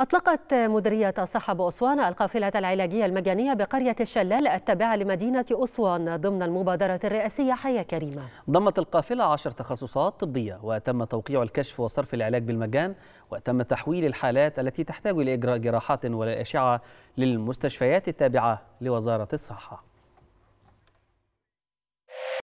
أطلقت مديرية الصحة بأسوان القافلة العلاجية المجانية بقرية الشلال التابعة لمدينة أسوان ضمن المبادرة الرئاسية حياة كريمة ضمت القافلة عشر تخصصات طبية وتم توقيع الكشف وصرف العلاج بالمجان وتم تحويل الحالات التي تحتاج لإجراء جراحات ولا أشعة للمستشفيات التابعة لوزارة الصحة